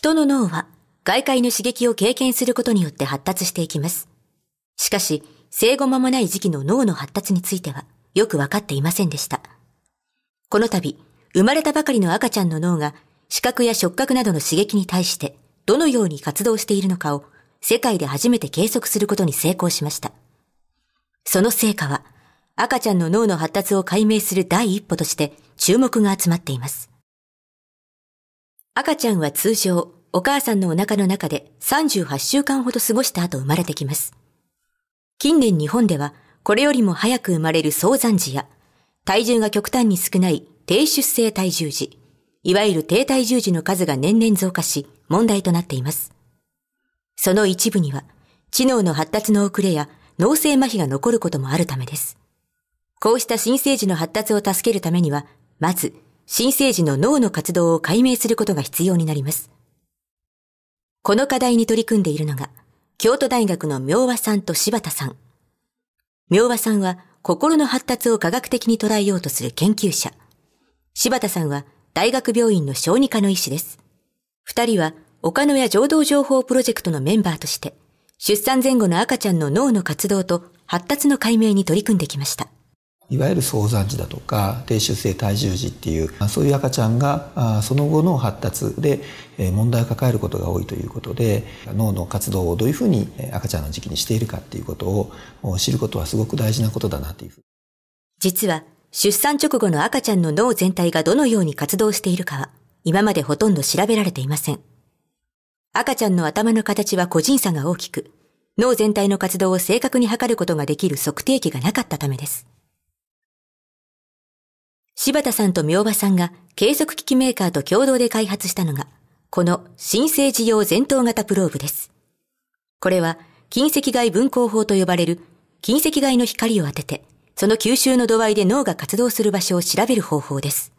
人の脳は外界の刺激を経験することによって発達していきます。しかし、生後間もない時期の脳の発達についてはよくわかっていませんでした。この度、生まれたばかりの赤ちゃんの脳が視覚や触覚などの刺激に対してどのように活動しているのかを世界で初めて計測することに成功しました。その成果は赤ちゃんの脳の発達を解明する第一歩として注目が集まっています。赤ちゃんは通常、お母さんのお腹の中で38週間ほど過ごした後生まれてきます。近年日本では、これよりも早く生まれる早産児や、体重が極端に少ない低出生体重児、いわゆる低体重児の数が年々増加し、問題となっています。その一部には、知能の発達の遅れや脳性麻痺が残ることもあるためです。こうした新生児の発達を助けるためには、まず、新生児の脳の活動を解明することが必要になります。この課題に取り組んでいるのが、京都大学の明和さんと柴田さん。明和さんは心の発達を科学的に捉えようとする研究者。柴田さんは大学病院の小児科の医師です。二人は岡野や情動情報プロジェクトのメンバーとして、出産前後の赤ちゃんの脳の活動と発達の解明に取り組んできました。いわゆる早産児だとか低出生体重児っていうそういう赤ちゃんがその後の発達で問題を抱えることが多いということで脳の活動をどういうふうに赤ちゃんの時期にしているかっていうことを知ることはすごく大事なことだなというふう実は出産直後の赤ちゃんの脳全体がどのように活動しているかは今までほとんど調べられていません赤ちゃんの頭の形は個人差が大きく脳全体の活動を正確に測ることができる測定器がなかったためです柴田さんと明場さんが計測機器メーカーと共同で開発したのが、この新生児用前頭型プローブです。これは、近赤外分光法と呼ばれる、近赤外の光を当てて、その吸収の度合いで脳が活動する場所を調べる方法です。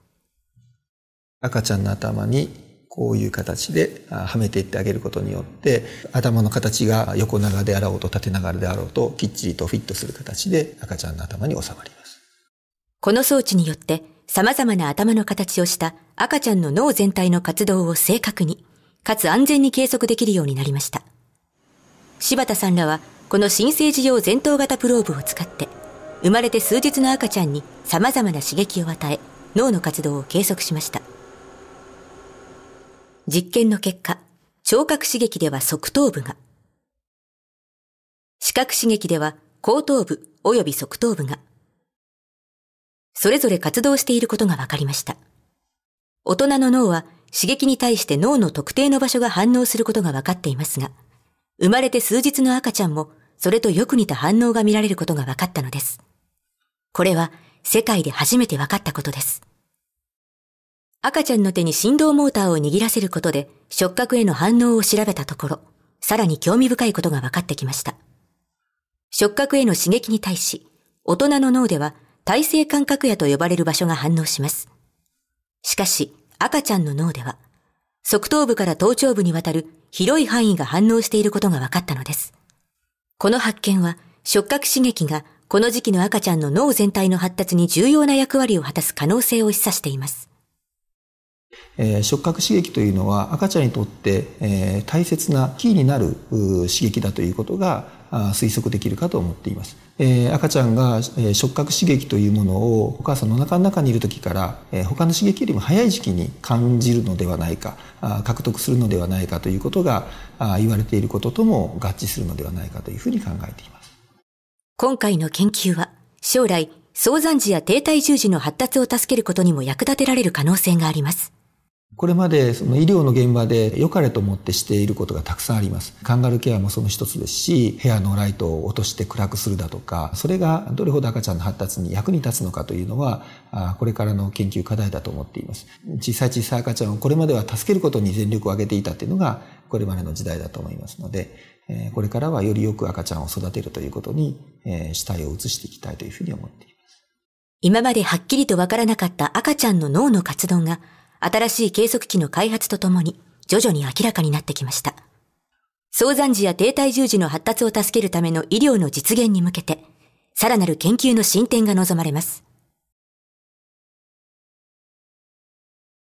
赤ちゃんの頭にこういう形ではめていってあげることによって頭の形が横長であろうと縦長であろうときっちりとフィットする形で赤ちゃんの頭に収まります。この装置によって様々な頭の形をした赤ちゃんの脳全体の活動を正確に、かつ安全に計測できるようになりました。柴田さんらは、この新生児用前頭型プローブを使って、生まれて数日の赤ちゃんに様々な刺激を与え、脳の活動を計測しました。実験の結果、聴覚刺激では側頭部が、視覚刺激では後頭部及び側頭部が、それぞれ活動していることが分かりました。大人の脳は刺激に対して脳の特定の場所が反応することが分かっていますが、生まれて数日の赤ちゃんもそれとよく似た反応が見られることが分かったのです。これは世界で初めて分かったことです。赤ちゃんの手に振動モーターを握らせることで触覚への反応を調べたところ、さらに興味深いことが分かってきました。触覚への刺激に対し、大人の脳では体制感覚野と呼ばれる場所が反応します。しかし、赤ちゃんの脳では、側頭部から頭頂部にわたる広い範囲が反応していることが分かったのです。この発見は、触覚刺激がこの時期の赤ちゃんの脳全体の発達に重要な役割を果たす可能性を示唆しています。えー、触覚刺激というのは赤ちゃんにとって、えー、大切なキーになる刺激だということが推測できるかと思っています。えー、赤ちゃんが、え触覚刺激というものをお母さんのおなかの中にいる時から、え他の刺激よりも早い時期に感じるのではないかあ獲得するのではないかということがあ言われていることとも合致するのではないかというふうに考えています今回の研究は将来早産時や低体重時の発達を助けることにも役立てられる可能性がありますこれまでその医療の現場で良かれと思ってしていることがたくさんあります。カンガルーケアもその一つですし、部屋のライトを落として暗くするだとか、それがどれほど赤ちゃんの発達に役に立つのかというのは、これからの研究課題だと思っています。小さい小さい赤ちゃんをこれまでは助けることに全力を挙げていたというのが、これまでの時代だと思いますので、これからはよりよく赤ちゃんを育てるということに、主体を移していきたいというふうに思っています。今まではっきりとわからなかった赤ちゃんの脳の活動が、新しい計測器の開発とともに、徐々に明らかになってきました。早産時や低体重時の発達を助けるための医療の実現に向けて、さらなる研究の進展が望まれます。